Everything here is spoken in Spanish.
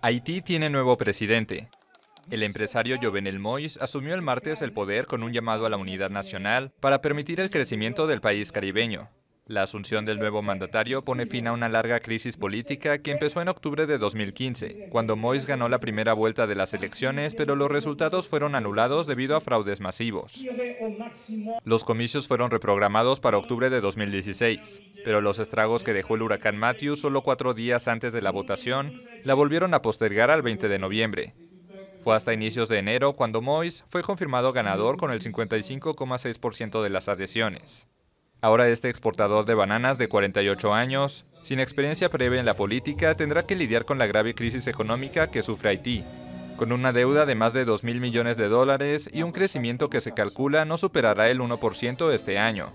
Haití tiene nuevo presidente. El empresario Jovenel Moïse asumió el martes el poder con un llamado a la unidad nacional para permitir el crecimiento del país caribeño. La asunción del nuevo mandatario pone fin a una larga crisis política que empezó en octubre de 2015, cuando Moïse ganó la primera vuelta de las elecciones, pero los resultados fueron anulados debido a fraudes masivos. Los comicios fueron reprogramados para octubre de 2016 pero los estragos que dejó el huracán Matthew solo cuatro días antes de la votación la volvieron a postergar al 20 de noviembre. Fue hasta inicios de enero cuando Moyes fue confirmado ganador con el 55,6% de las adhesiones. Ahora este exportador de bananas de 48 años, sin experiencia previa en la política, tendrá que lidiar con la grave crisis económica que sufre Haití, con una deuda de más de 2 mil millones de dólares y un crecimiento que se calcula no superará el 1% este año.